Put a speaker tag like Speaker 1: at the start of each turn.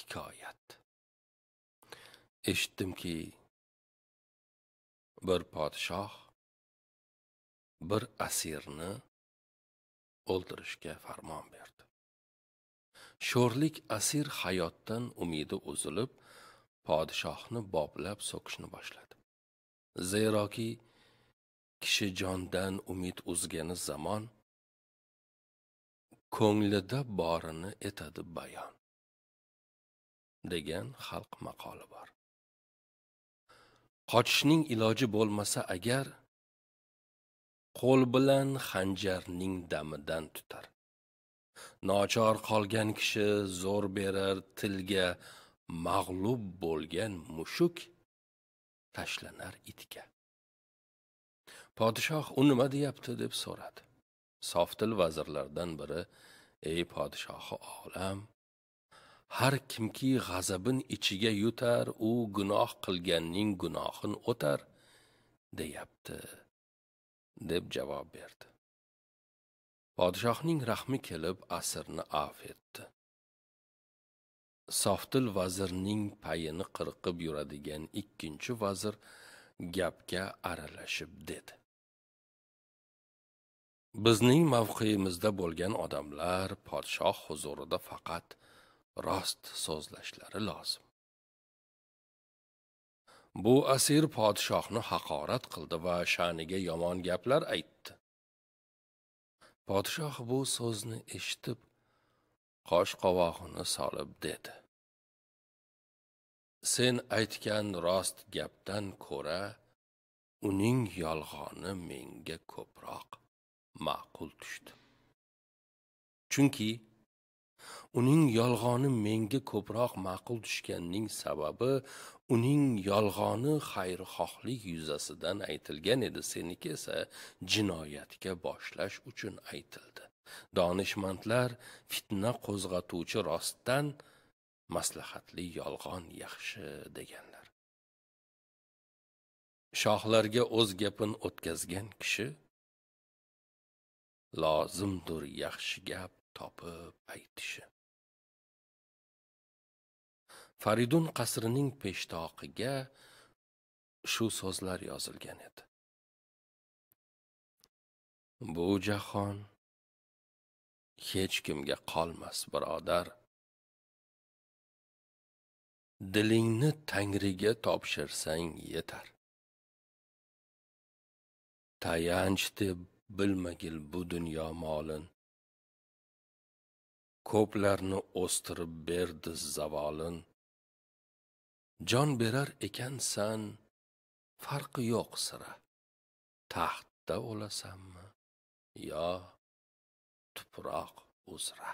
Speaker 1: hikoyat eshitdimki
Speaker 2: bir podshoh bir asirni o'ldirishga farmon berdi sho'rlik asir
Speaker 3: hayotdan umidi uzilib podshohni boblab so'kishni boshladi zeroki kishi jondan umid uzgani zamon ko'nglida borini etadi bayon
Speaker 2: degan xalq maqoli bor qochishning iloji bo'lmasa agar qo'l bilan xanjarning
Speaker 3: damidan tutar nochor qolgan kishi zo'r berar tilga mag'lub bo'lgan mushuk tashlanar itga podshoh u nima deyapti deb so'radi til vazirlardan biri ey podshohi olam har kimki g'azabin ichiga yutar u gunoh qilganning gunohin o'tar
Speaker 2: deyapti deb javob berdi podshohning rahmi kelib asirni af etdi
Speaker 3: softil vazirning payini qirqib yuradigan ikkinchi vazir gapga aralashib dedi bizning mavqeimizda bo'lgan odamlar podshoh huzurida faqat rost so'zlashlari lozim bu asir podshohni haqorat qildi va sha'niga yomon gaplar aytdi podshoh bu so'zni eshitib qosh qovog'ini solib dedi sen aytgan rost gapdan ko'ra uning yolg'oni menga ko'proq ma'qul tushdi chunki uning yolg'oni menga ko'proq ma'qul tushganining sababi uning yolg'oni xayrixohlik yuzasidan aytilgan edi seniki esa jinoyatga boshlash uchun aytildi donishmandlar fitna qo'zg'atuvchi rostdan
Speaker 2: maslahatli yolg'on yaxshi deganlar shohlarga o'z gapini o'tkazgan kishi lozimdir yaxshi gap topib faridun qasrining peshtoqiga shu so'zlar yozilgan edi bu jahon hech kimga qolmas birodar dilingni tangriga topshirsang yetar tayanch deb bilmagil bu dunyo molin ko'plarni o'stirib berdi zavolin jon berar ekansan farqi yo'q sira taxtda o'lasanmi yo
Speaker 1: tuproq uzra